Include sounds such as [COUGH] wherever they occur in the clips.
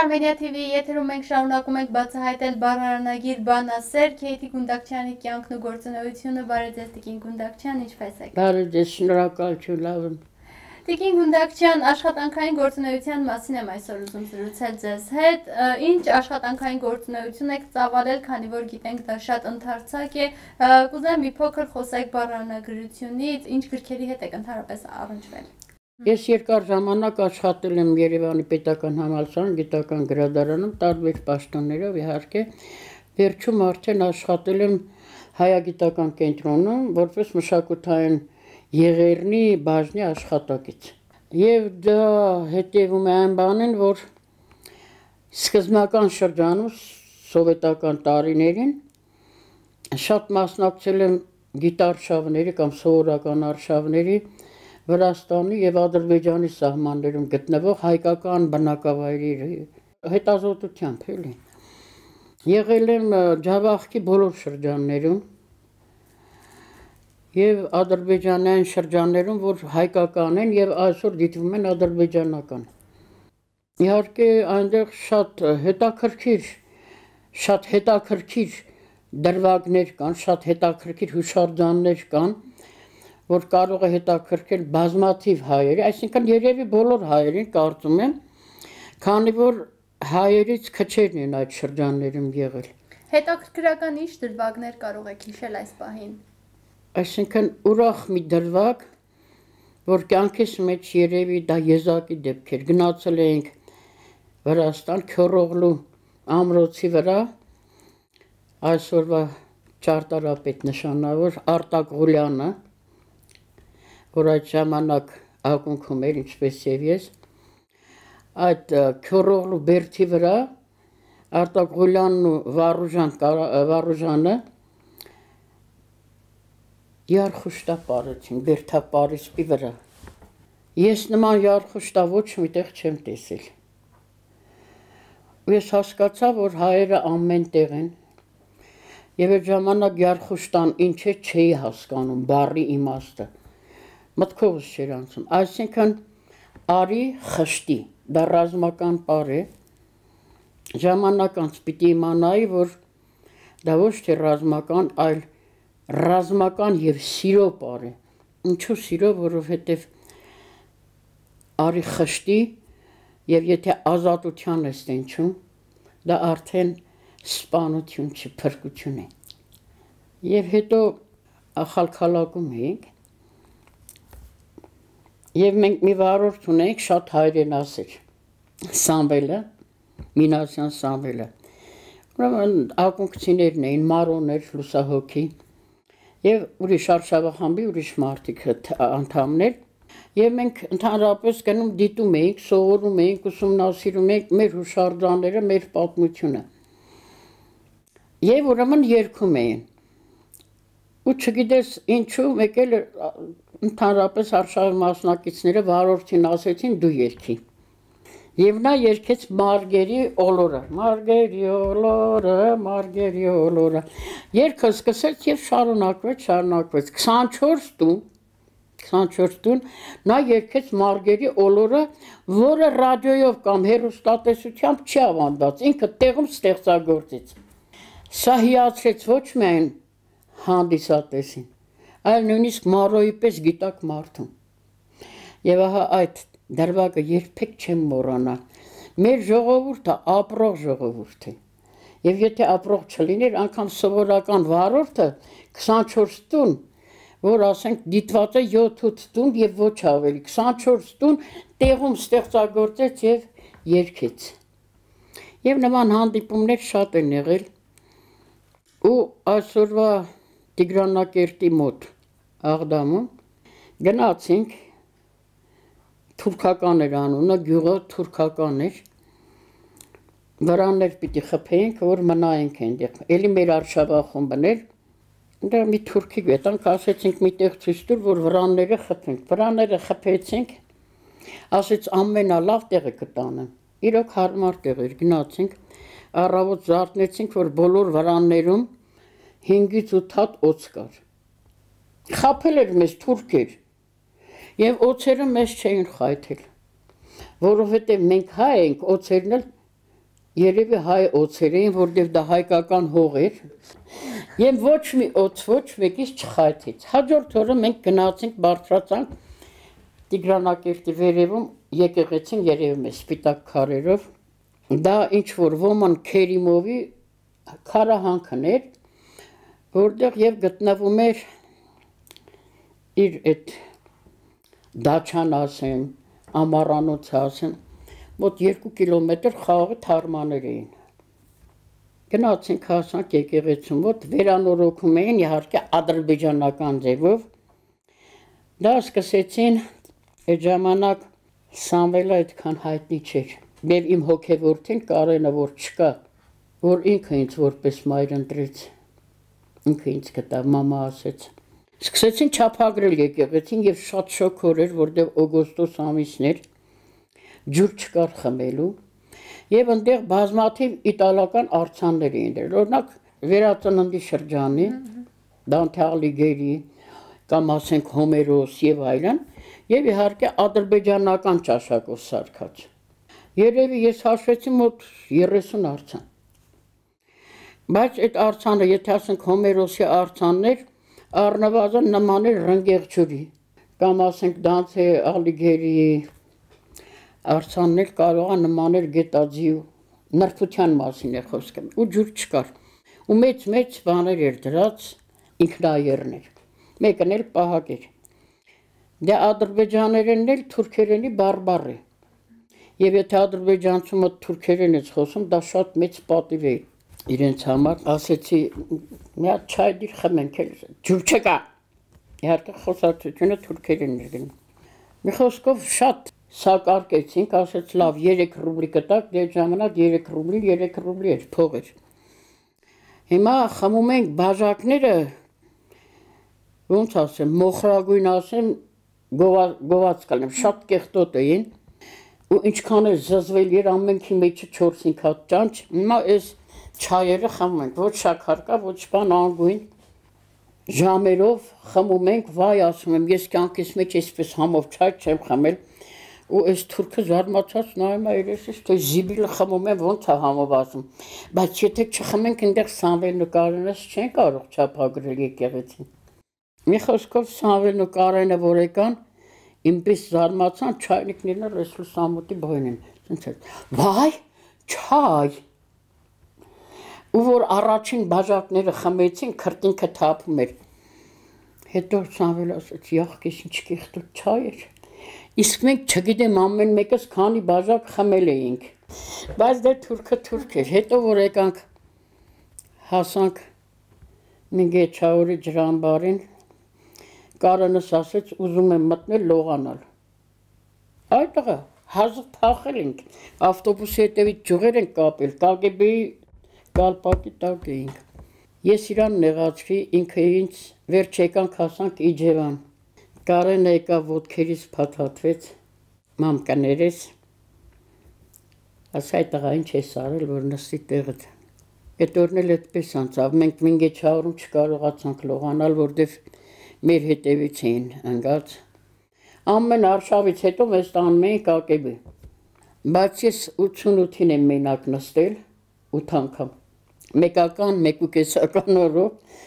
Արմենիա TV-ի եթերում մենք շարունակում ենք բացահայտել բառարանագիր բանասեր Քեյթի Գունդակչյանի կյանքն ու գործունեությունը։ Բարև ձեզ Տիկին Գունդակչյան, ինչպե՞ս եք։ Բարև ձեզ, շնորհակալ չու, լավ եմ։ Տիկին Գունդակչյան, աշխատանքային գործունեության մասին եմ այսօր ուզում զրուցել ձեզ հետ։ Ինչ աշխատանքային գործունեություն եք ծավալել, քանի որ գիտենք դա շատ ընդարձակ է։ Կուզեմ մի փոքր խոսեք բառարանագրությունից, ինչ գրքերի հետ եք ընդհանրապես առնչվել։ Ես երկար ժամանակ աշխատել եմ Երևանի Պետական համալսարան գիտական գրադարանում տարբեր պաշտոններով իհարկե։ Վերջում արդեն աշխատել եմ հայագիտական կենտրոնում որպես մշակութային եղերնի բաժնի աշխատակից։ Եվ դա հետևում է այն բանին, որ սկզբնական շրջանում սովետական տարիներին շատ մասնակցել եմ գիտարշավների կամ սովորական արշավների Վրաստանի եւ Ադրբեջանի սահմաններում գտնվող հայկական բնակավայրերի հետազոտությամբ էլի։ Եղել եմ Ջավախքի բոլոր շրջաններում եւ ադրբեջանային շրջաններում, որ հայկական են եւ այսօր դիտվում են ադրբեջանական։ Իհարկե այնտեղ շատ հետաքրքիր, շատ հետաքրքիր դրվագներ կան, շատ հետաքրքիր հուշարձաններ կան, որ կարող է հետաքրքրել բազմաթիվ հայերի, այսինքն երևի բոլոր հայերին կարծում եմ, քանի որ հայերից քչերն են այդ շրջաններում եղել։ Հետաքրքրական ինչ դրվագներ կարող եք հիշել այս պահին։ Այսինքն ուրախ մի դրվագ, որ կյանքիս մեջ երևի դա եզակի դեպքեր։ Գնացել էինք Վրաստան Քյորողլու ամրոցի վրա այսօրվա ճարտարապետ նշանավոր Արտակ Ղուլյանը որ այդ ժամանակ ակունքում էր ինչպես եւ ես այդ քյորողլու բերթի վրա Արտագոլյանն ու Վարուժան Վարուժանը Յարխուշտապարեցին Բերթապարիսպի վրա։ Ես նման յարխուշտա ոչ միտեղ չեմ տեսել։ Ու ես հասկացա, որ հայերը ամեն տեղ են։ Եվ այդ ժամանակ յարխուշտան ինչ է չէի հասկանում, բարի իմաստը։ իմ մտքովս չէր անցում։ Այսինքն արի խշտի, դա ռազմական պար է։ Ժամանակ անց պիտի իմանայի, որ դա ոչ թե ռազմական, այլ ռազմական եւ սիրո պար է։ Ինչու սիրո, որովհետեւ արի խշտի եւ եթե ազատության ես տենչում, դա արդեն սպանություն չի, փրկություն է։ Եվ հետո ախալքալակում էինք, Եվ մենք մի վարորդ ունենք շատ հայրենասեր։ Սամվելը, Մինասյան Սամվելը։ Ուրեմն ակունքցիներն էին, մարոներ, լուսահոգի եւ ուրիշ արշավախմբի ուրիշ մարդիկ անդամներ։ Եվ մենք ընդհանրապես գնում դիտում էինք, սովորում էինք, ուսումնասիրում էինք մեր հուշարձանները, մեր պատմությունը։ Եվ ուրեմն երգում էին։ Ու չգիտես ինչու մեկ էլ ընդհանրապես արշավի մասնակիցները վարորդին ասեցին դու երկի։ Եվ նա երկեց Մարգերի օլորը, Մարգերի օլորը, Մարգերի օլորը։ Երգը սկսեց եւ շարունակվեց, շարունակվեց 24 տուն 24 տուն նա երկեց Մարգերի օլորը, որը ռադիոյով կամ հեռուստատեսությամբ չի ավանդված, ինքը տեղում ստեղծագործից։ Սա հիացրեց ոչ միայն հանդիսատեսին, այլ նույնիսկ մարոյի պես գիտակ մարդու։ Եվ ահա այդ դրվագը երբեք չեմ մոռանա։ Մեր ժողովուրդը ապրող ժողովուրդ է։ Եվ եթե ապրող չլիներ, անգամ սովորական վարորդը 24 տուն, որ ասենք դիտված է 7-8 տուն եւ ոչ ավելի, 24 տուն տեղում ստեղծագործեց եւ երկեց։ Եվ նման հանդիպումներ շատ են եղել։ Ու այսօրվա Տիգրանակերտի մոտ Աղդամում գնացինք թուրքական էր անունը, գյուղը թուրքական էր։ Վրաններ պիտի խփեինք, որ մնայինք այնտեղ։ Էլի մեր արշավախումբն էր։ Դա մի թուրքի գետանք ասեցինք միտեղ ցույցտուր, որ վրանները խփենք։ Վրանները խփեցինք։ Ասեց ամենալավ տեղը կտանեմ։ Իրոք հարմար տեղ էր, գնացինք։ Առավոտ զարթնեցինք, որ բոլոր վրաններում 5-ից 8 հատ օծ կար։ Խափել էր մեզ թուրքեր։ Եվ օծերը մեզ չէին խայթել, որովհետև մենք հայ ենք, օծերն էլ երևի հայ օծեր էին, որտեղ դա հայկական հող էր։ Եվ ոչ մի օծ ոչ մեկից չխայթեց։ Հաջորդ օրը մենք գնացինք Բարտրացանք Տիգրանակերտի վերևում եկեղեցին երևի մեզ սպիտակ քարերով դա ինչ որ ոման քերիմովի քարահանքն էր որտեղ եւ գտնվում էր իր այդ դաչան ասեն, ամառանոց ասեն, մոտ 2 կիլոմետր խաղի թարմաներ էին։ Գնացինք հասանք եկեղեցու մոտ, վերանորոգում էին իհարկե ադրբեջանական ձևով։ Դա սկսեցին այդ ժամանակ Սամվելը այդքան հայտնի չէր։ Եվ իմ հոգևորթին Կարենը որ չկա, որ ինքը ինձ որպես մայր ընտրեց ինքը ինձ գտավ, մամա ասեց։ Սկսեցին չափագրել եկեղեցին եւ շատ շոքոր էր, որտեղ օգոստոս ամիսն էր։ Ջուր չկար խմելու եւ այնտեղ բազմաթիվ իտալական արցաններ էին դրել։ Օրինակ վերածննդի շրջանի Դանթե Ալիգերի կամ ասենք Հոմերոս եւ այլն եւ իհարկե ադրբեջանական ճաշակով սարքած։ Երևի ես հաշվեցի մոտ 30 արցան։ Բայց այդ արցանը, եթե ասենք Հոմերոսի արցաններ, առնվազն նման էր ռնգեղջուրի, կամ ասենք Դանթե Ալիգերի արցաններ կարող է նման էր գետաձիու նրբության մասին է խոսքը ու ջուր չկար ու մեծ-մեծ բաներ էր դրած ինքնաերներ մեկն էլ պահակ էր դե ադրբեջաներենն էլ թուրքերենի բարբար է եւ եթե ադրբեջանցումը թուրքերեն է խոսում դա շատ մեծ պատիվ է իրենց համար ասեցի մի հատ չայ դիր խմենք էլ ջուր չկա իհարկե խոսակցությունը թուրքերեն էր գնում մի խոսքով շատ սակարկեցինք ասեց լավ 3 ռուբլի կտակ դե ժամանակ 3 ռուբլի 3 ռուբլի էր փող էր հիմա խմում ենք բաժակները ոնց ասեմ մոխրագույն ասեմ գոված կալեմ շատ կեղտոտ էին ու ինչքան է զզվել էր ամենքի մեջը 4-5 հատ ճանճ հիմա այս Չայերը խմում ենք, ոչ շաքար կա, ոչ բան անգույն։ Ժամերով խմում ենք, վայ ասում եմ, ես կյանքիս մեջ այսպես համով չայ չեմ խմել։ Ու այս թուրքը զարմացած նայում է երեսից, թե զիբիլը խմում է, ոնց է համով ասում։ Բայց եթե չխմենք, այնտեղ Սամվել նկարենս չեն կարող չափագրել եկեղեցին։ Մի խոսքով Սամվել նկարենը որ եկան, ինպես զարմացան, չայնիկներն էլ այս լուսամուտի բոյն են։ Ինչ է։ Վայ, չայ ու որ առաջին բաժակները խմեցին, քրտինքը թափում էր։ Հետո Սամվել ասաց՝ «Եղքես ինչ կեղտու չայ էր»։ Իսկ մենք չգիտեմ ամեն մեկս քանի բաժակ խմել էինք։ Բայց դե թուրքը թուրք էր։ Հետո որ եկանք հասանք Մինգեչաուրի ջրամբարին, Կարենս ասաց՝ «Ուզում եմ մտնել լողանալ»։ Այդտեղ հազիվ փախել ենք, ավտոբուսի հետևից ջուղեր են կապել, կագեբեի կալպակի տակ էինք։ Ես իրան նեղացրի, ինքը ինձ վերջ եկանք հասանք Իջևան։ Կարեն եկա ոդքերից փաթաթվեց, մամկա ներես։ Աս այդ տղային չես արել, որ նստի տեղդ։ Այդ օրն էլ այդպես անցավ, մենք մինգե չարում չկարողացանք լողանալ, որտեվ մեր հետևից էին ընկած։ Ամեն արշավից հետո մեզ տանում էին կակեբի։ Բայց ես 88-ին եմ մենակ նստել, 8 անգամ մեկական, մեկուկեսական օրով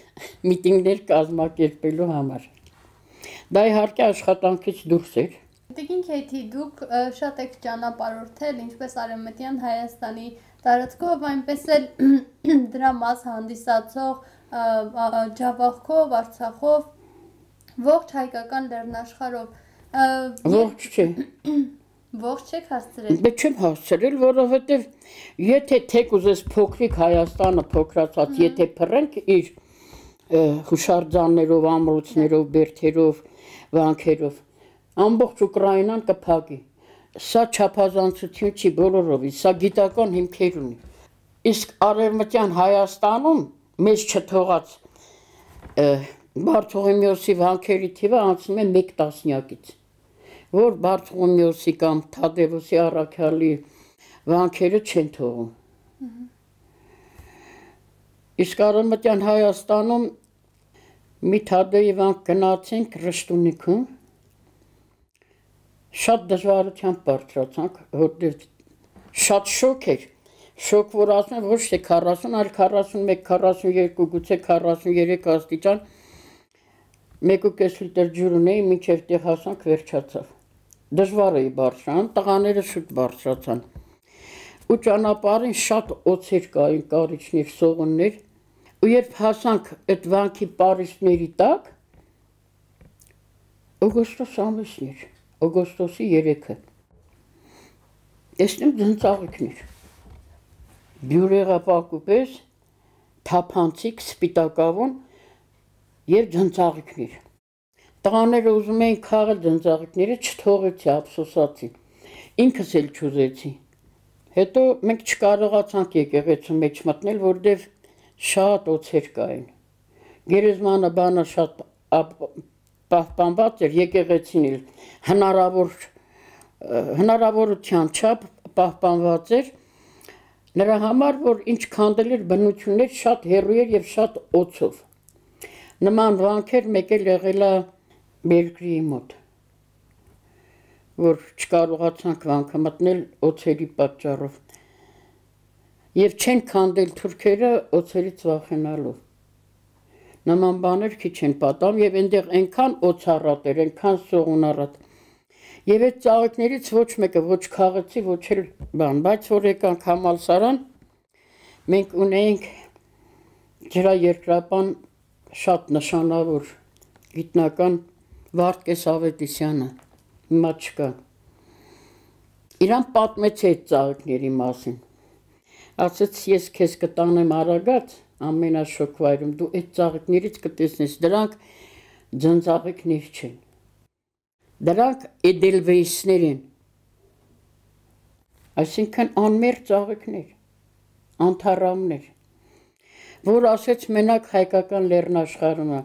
միտինգներ կազմակերպելու համար։ Դա իհարկե աշխատանքից դուրս էր։ Տիկին Քեյթի, դուք շատ եք ճանապարհորդել ինչպես Արևմտյան Հայաստանի տարածքով, այնպես էլ [CLEARS THROAT] դրա մաս հանդիսացող Ջավախով, Արցախով, ողջ հայկական լեռնաշխարհով։ Ողջ չէ։ [CLEARS THROAT] Ողջ չեք հասցրել։ Դե չեմ հասցրել, որովհետև եթե թեկուզես փոքրիկ Հայաստանը փոքրացած, եթե փռենք իր հուշարձաններով, ամրոցներով, բերթերով, վանքերով, ամբողջ Ուկրաինան կփակի։ Սա չափազանցություն չի բոլորովին, սա գիտական հիմքեր ունի։ Իսկ արևմտյան Հայաստանում մեզ չթողած Բարթողիմեոսի վանքերի թիվը անցնում է 1 տասնյակից որ Բարթողոմեոսի կամ Թադևոսի առաքյալի վանքերը չեն թողում։ Իսկ Արամատյան Հայաստանում մի Թադեի վանք գնացինք Ռշտունիքում։ Շատ դժվարությամբ բարձրացանք, որտեղ շատ շոկ էր շոկ որ ասում եմ ոչ թե 40, այլ 41, 42, գուցե 43 աստիճան 1.5 լիտր ջուր ունեի, մինչև տեղ հասանք վերջացավ դժվար էի բարձրան, տղաները շուտ բարձրացան։ Ու ճանապարհին շատ օծեր կային, կարիչներ, սողուններ։ Ու երբ հասանք այդ վանքի Փարիսների տակ, օգոստոս ամիսն էր, օգոստոսի 3-ը։ Տեսնում ձնծաղիկներ։ Բյուրեղապակուպես թափանցիկ սպիտակավուն եւ ձնծաղիկներ տղաները ուզում էին քաղը դնձաղիկները չթողեցի, ափսոսացի։ Ինքս էլ չուզեցի։ Հետո մենք չկարողացանք եկեղեցու մեջ մտնել, որտեվ շատ օծեր կային։ Գերեզմանը բանը շատ պահպանված էր եկեղեցին իլ հնարավոր հնարավորության չափ պահպանված էր նրա համար որ ինչ քանդել էր բնություններ շատ հերույ էր եւ շատ օծով նման վանքեր մեկ էլ եղելա եղ երկրի մոտ, որ չկարողացանք վանքը մտնել օծերի պատճառով։ Եվ չեն քանդել թուրքերը օծերից վախենալով։ Նման բաներ քիչ են պատամ եւ այնտեղ այնքան օծառատ էր, այնքան սողունառատ։ Եվ այդ ծաղիկներից ոչ մեկը ոչ քաղեցի, ոչ էլ բան, բայց որ եկանք համալսարան, մենք ունեինք ջրա երկրապան շատ նշանավոր գիտնական Վարդգես Ավետիսյանը, հիմա չկա։ Իրան պատմեց այդ ծաղիկների մասին։ Ասաց ես քեզ կտանեմ արագած ամենաշոկվայրում, դու այդ ծաղիկներից կտեսնես, դրանք ձնծաղիկներ չեն։ Դրանք Էդելվեյսներ են։ Այսինքն անմեր ծաղիկներ, անթարամներ, որ ասեց մենակ հայկական լեռնաշխարհը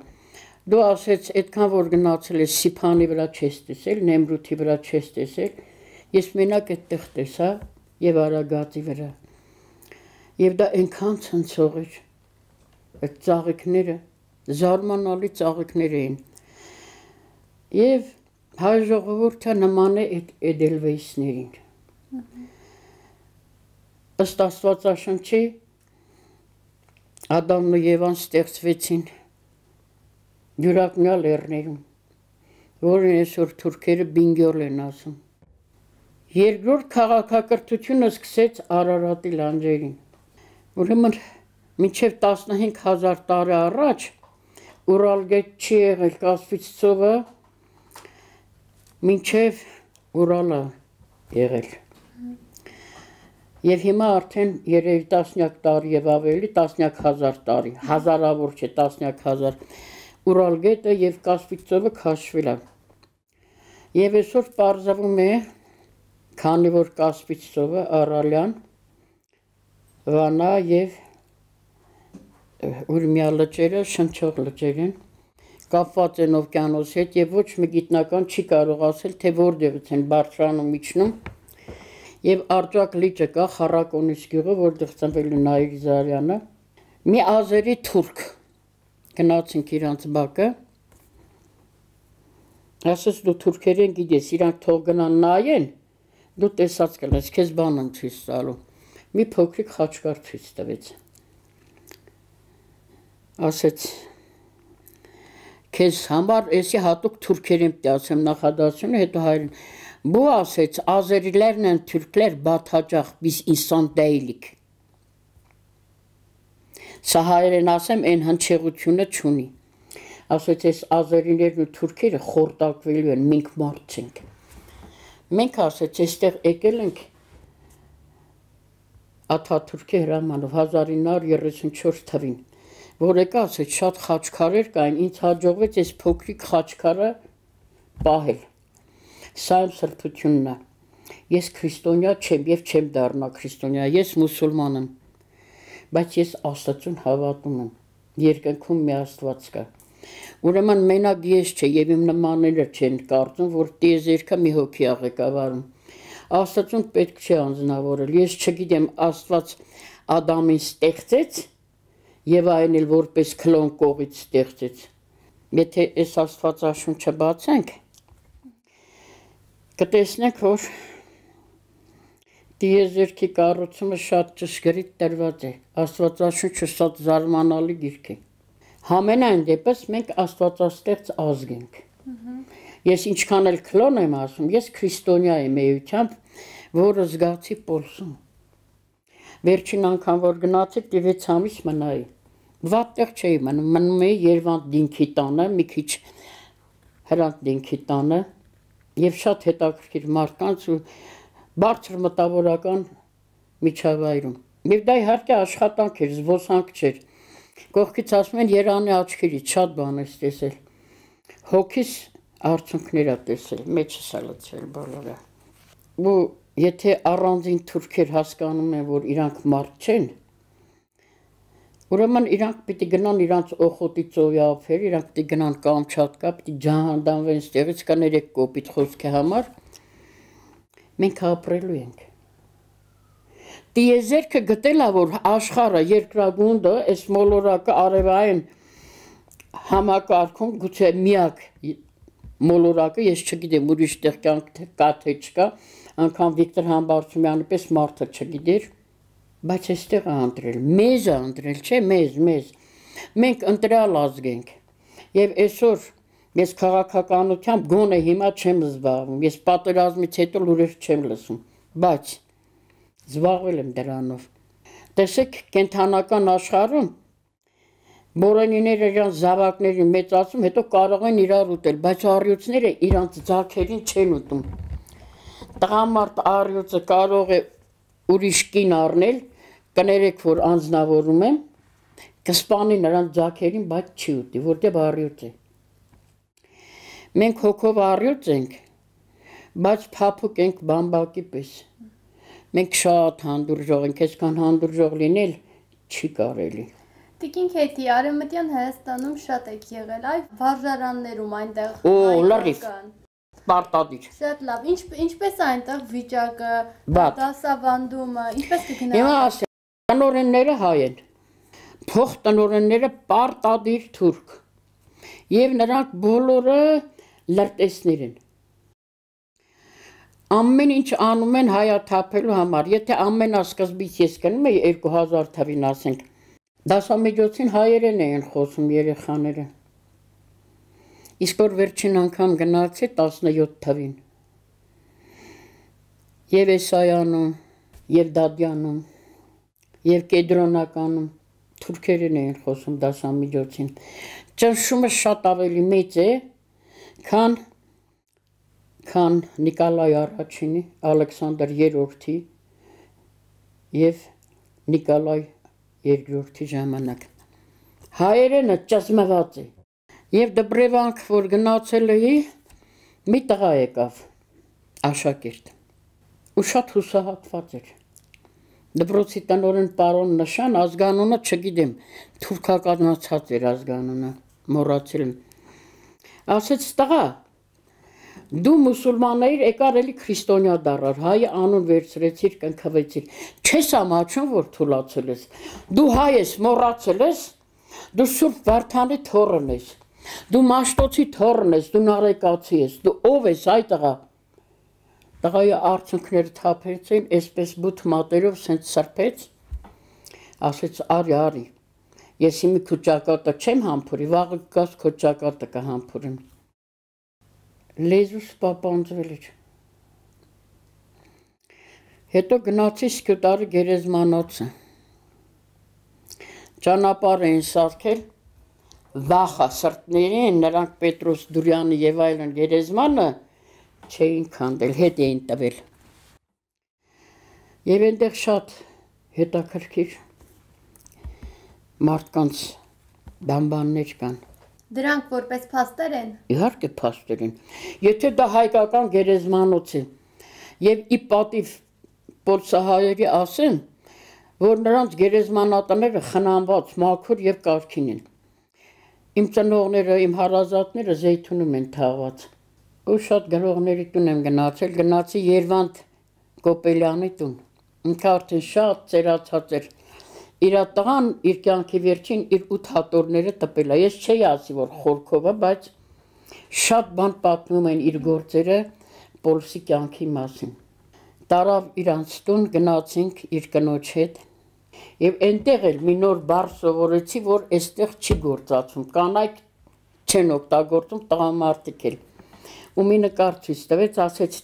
դու ասեց, այդքան որ գնացել ես Սիփանի վրա չես տեսել, Նեմրութի վրա չես տեսել, ես մենակ այդտեղ տեսա եւ Արագածի վրա։ Եվ դա այնքան ցնցող էր։ Այդ ծաղիկները զարմանալի ծաղիկներ էին։ Եվ հայ ժողովուրդը նման է այդ Էդելվեյսներին։ Ըստ Աստվածաշնչի Ադամն ու Եվան ստեղծվեցին Գյուրակնյա լեռներում, որին այսօր թուրքերը բինգյոլ են ասում։ Երկրորդ քաղաքակրթությունը սկսեց Արարատի լանջերին։ Ուրեմն մինչև 15000 տարի առաջ Ուրալգետ չի եղել Կասպիցցովը, մինչև Ուրալը եղել։ Եվ հիմա արդեն երևի տասնյակ տարի եւ ավելի, տասնյակ հազար տարի, հազարավոր չէ, տասնյակ հազար տարի Ուրալգետը եւ Կասպիցովը քաշվել է։ Եվ այսօր պարզվում է, քանի որ Կասպիցովը Արալյան Վանա եւ Ուրմիա լճերը շնչող լճեր են կապված են օվկիանոսի հետ եւ ոչ մի գիտնական չի կարող ասել թե որտեղից են բարձրանում իջնում եւ Արջակ լիճը կա Խարակոնիս գյուղը որտեղ ծնվել է Նաիր Զարյանը մի ազերի թուրք գնացինք իրանց բակը, ասես դու թուրքերեն գիտես, իրանք թող գնան նայեն, դու տեսած կլես, քեզ բանն ցույց տալու։ Մի փոքրիկ խաչկար ցույց տվեց։ Ասեց քեզ համար էսի հատուկ թուրքերեն պետք է ասեմ նախադասությունը, հետո հայերեն։ Բու ասեց, ազերիլերն են թուրքներ, բաթաճախ, biz insan değilik։ Սա հայերեն ասեմ, այն հնչեղությունը չունի։ Ասոց այս ազերիներն ու թուրքերը խորտակվելու են, մենք մարդ ենք։ Մենք ասեց, այստեղ եկել ենք Աթաթուրքի հրամանով 1934 թվին, որ եկա ասեց, շատ խաչքարեր կային, ինձ հաջողվեց այս փոքրիկ խաչքարը պահել։ Սա իմ սրբությունն է։ Ես քրիստոնյա չեմ եւ չեմ դառնա քրիստոնյա, ես մուսուլման եմ բայց ես Աստծուն հավատում եմ։ Երկնքում մի Աստված կա։ Ուրեմն մենակ ես չէ եւ իմ նմանները չեն կարծում, որ տիեզերքը մի հոգի ա ղեկավարում։ Աստծուն պետք չէ անznավորել։ Ես չգիտեմ Աստված Ադամին ստեղծեց եւ այն էլ որպես կլոն կողից ստեղծեց։ Եթե այս Աստվածաշունչը բացենք, կտեսնենք, որ Տիեզերքի կառուցումը շատ ճշգրիտ տրված է։ Աստվածաշունչը շատ զարմանալի գիրք է։ Համենայն դեպս մենք Աստվածաստեղծ ազգ ենք։ Ես ինչքան էլ քլոն եմ ասում, ես քրիստոնյա եմ էությամբ, որը զգացի Պոլսում։ Վերջին անգամ որ գնացի, 6 ամիս մնայի։ Վատտեղ չէի մնում, մնում էի Երևան դինքի տանը, մի քիչ հրանտ դինքի տանը, եւ շատ հետաքրքիր մարդկանց ու բարձր մտավորական միջավայրում։ Եվ դա իհարկե աշխատանք էր, զբոսանք չէր։ Կողքից ասում են Երանի աչքերից շատ բան ես տեսել։ Հոգիս արդյունքներ ա տեսել, մեջս ա լցել բոլորը։ Ու եթե առանձին թուրքեր հասկանում են, որ իրանք մարդ չեն, ուրեմն իրանք պիտի գնան իրանց օխոտի ծովի ափեր, իրանք պիտի գնան Կամչատկա, պիտի ջահանդանվեն ստեղից կա 3 կոպիտ խոսքի համար մենք ապրելու ենք։ Տիեզերքը գտելա, որ աշխարը, երկրագունդը, այս մոլորակը արևային համակարգում գուցե միակ մոլորակը, ես չգիտեմ ուրիշ տեղ կյանք կա թե չկա, անգամ Վիկտոր Համբարձումյանը պես մարդը չգիտեր, բայց այստեղ է ընտրել, մեզ է ընտրել, չէ, մեզ, մեզ։ Մենք ընտրալ ազգ ենք։ Եվ այսօր Ես քաղաքականությամբ գոնե հիմա չեմ զբաղվում, ես պատերազմից հետո լուրեր չեմ լսում, բայց զբաղվել եմ դրանով։ Տեսեք, կենթանական աշխարհում Մորոնիները իրանց զավակների մեծացում, հետո կարող են իրար ուտել, բայց առյուծները իրանց ձակերին չեն ուտում։ Տղամարդ առյուծը կարող է ուրիշ կին առնել, կներեք, որ անձնավորում եմ, կսպանի նրանց ձակերին, բայց չի ուտի, որտեղ առյուծ է։ Մենք հոգով առյուծ ենք, բայց փափուկ ենք բամբակի պես։ Մենք շատ հանդուրժող ենք, այսքան հանդուրժող լինել չի կարելի։ Տիկին Քեթի, Արևմտյան Հայաստանում շատ եք եղել, այ վարժարաններում այնտեղ։ Օ, լրիվ։ Սպարտադիր։ Շատ լավ։ Ինչ ինչպես այնտեղ վիճակը, դասավանդումը, ինչպես կգնա։ Հիմա ասեմ, տնօրենները հայ են։ Փող տնօրենները պարտադիր թուրք։ Եվ նրանք բոլորը լրտեսներ են։ Ամեն ինչ անում են հայաթափելու համար։ Եթե ամենասկզբից ես գնում եմ 2000 թվին, ասենք, դասամիջոցին հայերեն էին խոսում երեխաները։ Իսկ որ վերջին անգամ գնացի 17 թվին։ Եվ Էսայանում, եւ Դադյանում, եւ Կեդրոնականում թուրքերեն էին խոսում դասամիջոցին։ Ճնշումը շատ ավելի մեծ է, Քան քան Նիկոլայ առաջինի, Ալեքսանդր երրորդի եւ Նիկոլայ երկրորդի ժամանակ։ Հայերենը ճազմված է։ Եվ Դբրևանք, որ գնացել էի, մի տղա եկավ աշակերտ։ Ու շատ հուսահատված էր։ Դպրոցի տնօրեն պարոն Նշան ազգանունը չգիտեմ, թուրքականացած էր ազգանունը, մոռացել եմ ասեց տղա դու մուսուլմաններ եկար էլի քրիստոնյա դարար, հայ անուն վերցրեցիր, կնքվեցիր։ Չես ամաչում, որ թուլացել ես։ Դու հայ ես, մոռացել ես։ Դու Սուրբ Վարդանի թոռն ես։ Դու Մաշտոցի թոռն ես, դու Նարեկացի ես։ Դու ով ես, այ տղա։ Տղայի արցունքները թափեցին, այսպես բութ մատերով սենց սրբեց։ Ասեց՝ «Արի, արի»։ Ես իմի քոճակատը չեմ համբուրի, վաղը գաս քոճակատը կհամբուրեմ։ Լեզուս պապանձվել էր։ Հետո գնացի Սկյուտարի գերեզմանոցը։ Ճանապարհ էին սարքել վախը սրտների են նրանք Պետրոս Դուրյանը եւ այլն երեզմանը չէին քանդել, հետ էին տվել։ Եվ այնտեղ շատ հետաքրքիր մարդկանց բամբաններ կան։ Դրանք որպես փաստեր են։ Իհարկե փաստեր են։ Եթե դա հայկական գերեզմանոց է եւ ի պատիվ պոլսահայերի ասեն, որ նրանց գերեզմանատները խնամված, մաքուր եւ կարքին են։ Իմ ծնողները, իմ հարազատները Զեյթունում են թաղված։ Ու շատ գրողների տուն եմ գնացել, գնացի Երվանդ Կոպելյանի տուն։ Ինքը արդեն շատ ծերացած էր իր տղան իր կյանքի վերջին իր 8 հատորները տպել է։ Ես չէի ասի, որ խորքով է, բայց շատ բան պատմում են իր գործերը Պոլսի կյանքի մասին։ Տարավ իրանց տուն գնացինք իր կնոջ հետ։ Եվ այնտեղ էլ մի նոր բառ սովորեցի, որ այստեղ չի գործածում, կանայք չեն օգտագործում տղամարդիկ էլ։ Ու մի նկարչից տվեց, ասեց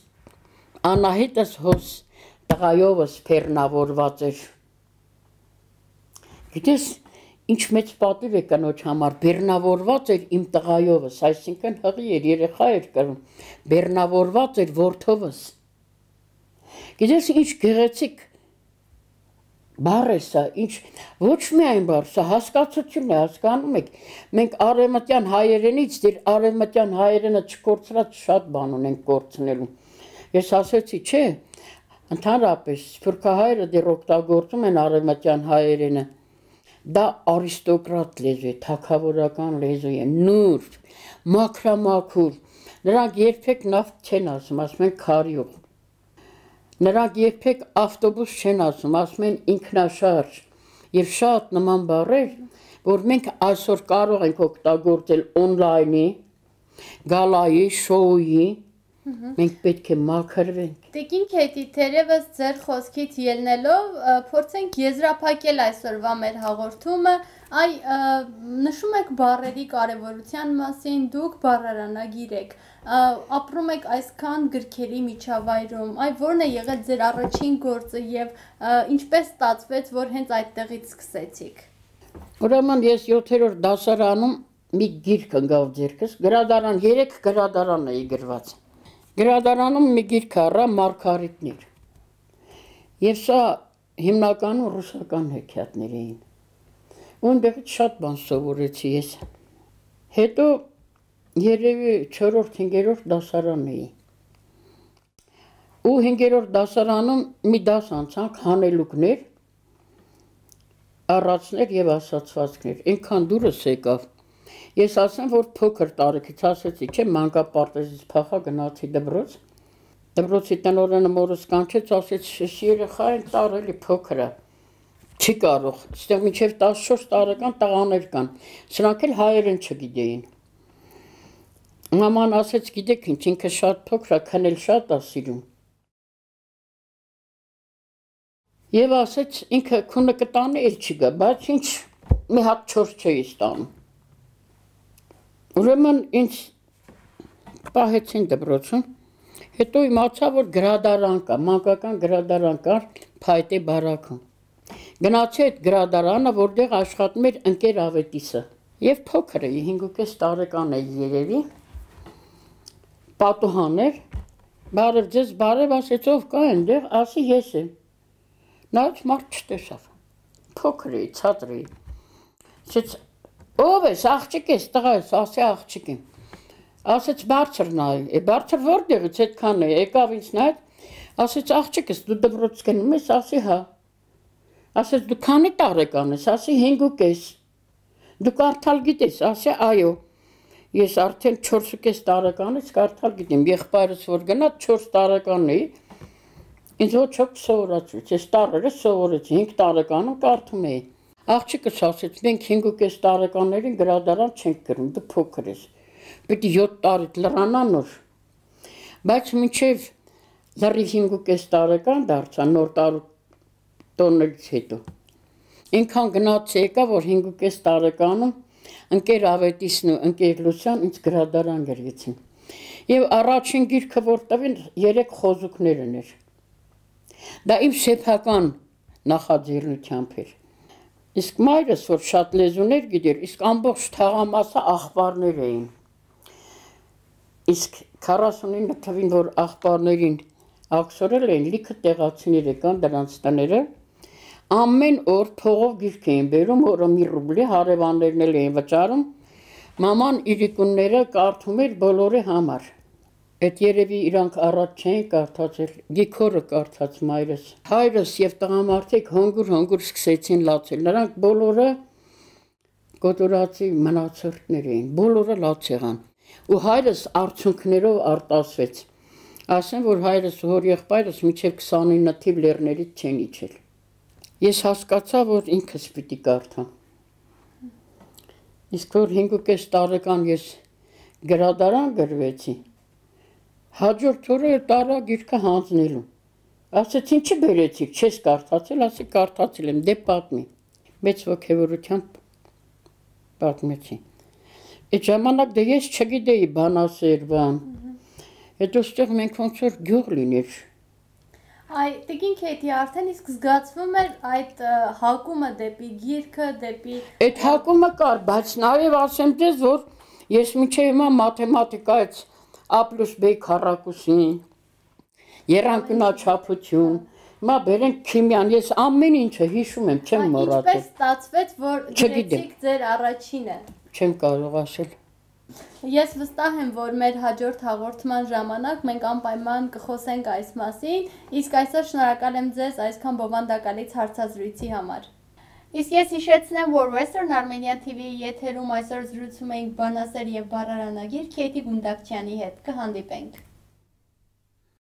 Անահիտս հոս տղայովս ֆերնավորված էր Գիտես, ինչ մեծ պատիվ է կնոջ համար, բերնավորված էր իմ տղայովս, այսինքն հղի էր, երեխա էր կրում, բերնավորված էր որդովս։ Գիտես, ինչ գեղեցիկ բառ է սա, ինչ ոչ միայն բառ, սա հասկացություն է, հասկանում եք։ Մենք արևմտյան հայերենից դեր արևմտյան հայերենը չկործրած շատ բան ունենք կործնելու։ Ես ասեցի, չէ, ընդհանրապես սփյուռքահայերը դեռ օգտագործում են արևմտյան հայերենը։ հայ Դա արիստոկրատ լեզու է, թակավորական լեզու է, նուրբ, մաքրամաքուր։ Նրանք երբեք նավթ չեն ասում, ասում են քարյուղ։ Նրանք երբեք ավտոբուս չեն ասում, ասում են ինքնաշարժ եւ շատ նման բառեր, որ մենք այսօր կարող ենք օգտագործել on-line-ի, գալայի, շոուի, Մենք պետք է մաքրվենք։ Տիկին դե Քեթի, թերևս ձեր խոսքից ելնելով փորձենք եզրափակել այսօրվա մեր հաղորդումը։ Այ նշում եք բարերի կարևորության մասին, դուք բարարանագիր եք։ Ապրում եք այսքան գրքերի միջավայրում։ Այ ո՞րն է եղել ձեր առաջին գործը եւ ինչպես ստացվեց, որ հենց այդտեղից սկսեցիք։ Ուրեմն ես 7-րդ դասարանում մի գիրք ընկավ ձերքս, գրադարան 3 գրադարան էի գրված։ Գրադարանում մի գիրք առա Մարգարիտներ։ Եվ սա հիմնականում ռուսական հեքիաթներ էին։ Ոնտեղ շատ բան սովորեցի ես։ Հետո երևի 4-րդ, 5-րդ դասարան էի։ Ու 5-րդ դասարանում մի դաս անցանք հանելուկներ, առածներ եւ ասացվածքներ։ Այնքան դուրս եկավ, Ես ասեմ, որ փոքր տարիքից ասեցի, չէ, մանկապարտեզից փախա գնացի դպրոց։ Դպրոցի տնօրենը մորս կանչեց, ասեց, «Շշ երեխա են տարելի փոքր է»։ Չի կարող։ Այստեղ մինչև 14 տարեկան տղաներ կան։ Սրանք էլ հայերեն չգիտեին։ Մաման ասեց, «Գիտեք ինչ, ինքը շատ փոքր է, քնել շատ է սիրում»։ Եվ ասեց, ինքը քունը կտանի, էլ չի գա, բայց ինչ մի հատ չոր չէի ստանում։ Ուրեմն ինձ պահեցին դպրոցում, հետո իմացա, որ գրադարան կա, մանկական գրադարան կա փայտե բարակում։ Գնացի այդ գրադարանը, որտեղ աշխատում էր ընկեր Ավետիսը։ Եվ փոքր էի, 5.5 տարեկան էի երևի։ Պատուհաներ, բարև ձեզ, բարև ասեց, ով կա այնտեղ, ասի ես եմ։ Նա ոչ մարդ չտեսավ։ Փոքր էի, ցածր էի։ Ասեց, Ո՞վ ես, աղջիկ ես, տղա ես, ասի աղջիկ եմ։ Ասեց բարձր նայել, է բարձր որտեղից այդքան է, եկավ ինձ նայել, ասեց աղջիկ ես, դու դպրոց գնում ես, ասի հա։ Ասեց դու քանի տարեկան ես, ասի 5.5։ Դու կարդալ գիտես, ասի այո։ Ես արդեն 4.5 տարեկանից կարդալ գիտեմ, եղբայրս որ գնա 4 տարեկան էի։ Ինձ ոչ ոք սովորացուց, ես տարերը սովորեցի, 5 տարեկանում կարդում էի։ Աղջիկս ասեց, մենք 5.5 տարեկաներին գրադարան չենք գրում, դու փոքր ես։ Պետք է 7 տարիդ լրանան որ։ Բայց մինչև լրի 5.5 տարեկան դարձա նոր տարու տոնից հետո։ Ինքան գնաց եկա, որ 5.5 տարեկանում ընկեր Ավետիսն ու ընկեր Լուսյան ինձ գրադարան գրեցին։ Եվ առաջին գիրքը որ տվին 3 խոզուկներ ուներ։ Դա իմ սեփական նախաձեռնությամբ էր Իսկ մայրս, որ շատ լեզուներ գիտեր, իսկ ամբողջ թաղամասը աղբարներ էին։ Իսկ 49 թվին, որ աղբարներին աղսորել էին, լիքը տեղացիներ եկան դրանց տները, ամեն օր փողով գիրք էին բերում, որը մի ռուբլի հարևաններն էլ էին վճարում։ Մաման իրիկունները կարդում էր բոլորի համար։ Այդ երևի իրանք առաջ չէին կարդացել։ Գիքորը կարդաց մայրս։ Հայրս եւ տղամարդիկ հանգուր-հանգուր սկսեցին լացել։ Նրանք բոլորը կոտորացի մնացորդներ էին, բոլորը լաց եղան։ Ու հայրս արցունքներով արտասվեց։ Ասեմ, որ հայրս հոր եղբայրս մինչև 29 թիվ լեռներից չեն իջել։ Ես հասկացա, որ ինքս պիտի կարդամ։ Իսկ որ 5.5 տարեկան ես գրադարան գրվեցի, Հաջորդ օրը տարա գիրքը հանձնելու։ Ասեց, ինչի բերեցիք, չես կարդացել, ասի կարդացել եմ, դե պատմի։ Մեծ ոգևորությամբ պատմեցի։ Այդ ժամանակ դե ես չգիտեի բանասեր բան։ Հետո ստեղ մենք ոնց որ գյուղ լիներ։ Այ տեգին քեթի արդեն իսկ զգացվում էր այդ հակումը դեպի գիրքը, դեպի Այդ հակումը կար, բայց նաև ասեմ դες որ ես միջև հիմա մաթեմատիկայից A plus B քառակուսի, երանքնաչափություն, Մա բերենք քիմիան, ես ամեն ինչը հիշում եմ, չեմ հա, մոռացել։ Ինչպես ստացվեց, որ գրեցիք ձեր առաջինը։ Չեմ կարող ասել։ Ես վստահ եմ, որ մեր հաջորդ հաղորդման ժամանակ մենք անպայման կխոսենք այս մասին, իսկ այսօր շնորհակալ եմ ձեզ այսքան բովանդակալից հարցազրույցի համար։ Իսկ ես հիշեցնեմ, որ Western Armenia TV-ի եթերում այսօր զրուցում էինք բանասեր եւ բառարանագիր Քեյթի Գունդակչյանի հետ։ Կհանդիպենք։